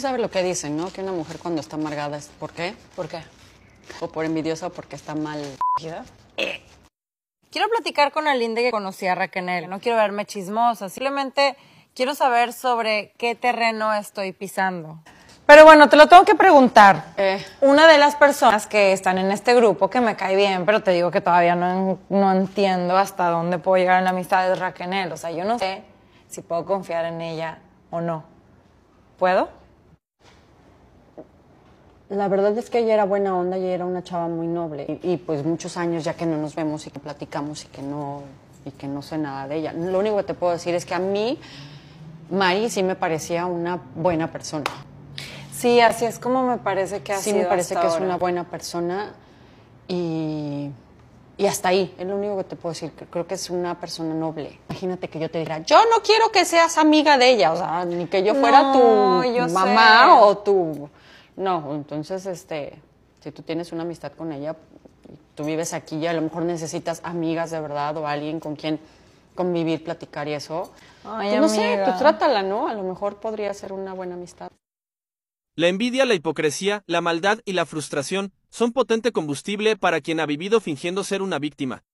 Sí lo que dicen, ¿no? Que una mujer cuando está amargada es ¿por qué? ¿Por qué? O por envidiosa o porque está mal. Quiero platicar con la que conocí a Raquel. No quiero verme chismosa, simplemente quiero saber sobre qué terreno estoy pisando. Pero bueno, te lo tengo que preguntar. Eh. Una de las personas que están en este grupo, que me cae bien, pero te digo que todavía no, entiendo hasta dónde puedo llegar en la amistad de Raquel. O sea, yo no sé si puedo confiar en ella o no. ¿Puedo? La verdad es que ella era buena onda, ella era una chava muy noble. Y, pues muchos años ya que no nos vemos y que platicamos y que no, y que no sé nada de ella. Lo único que te puedo decir es que a mí, Mari sí me parecía una buena persona. Sí, así es como me parece que ha sido. Sí, me parece que es una buena persona y, hasta ahí. Es lo único que te puedo decir. creo que es una persona noble. Imagínate que yo te dirá yo no quiero que seas amiga de ella, o sea, ni que yo fuera tu mamá o tu no, entonces, este, si tú tienes una amistad con ella, tú vives aquí y a lo mejor necesitas amigas de verdad o alguien con quien convivir, platicar y eso. Ay, pues no sé, tú trátala, ¿no? A lo mejor podría ser una buena amistad. La envidia, la hipocresía, la maldad y la frustración son potente combustible para quien ha vivido fingiendo ser una víctima.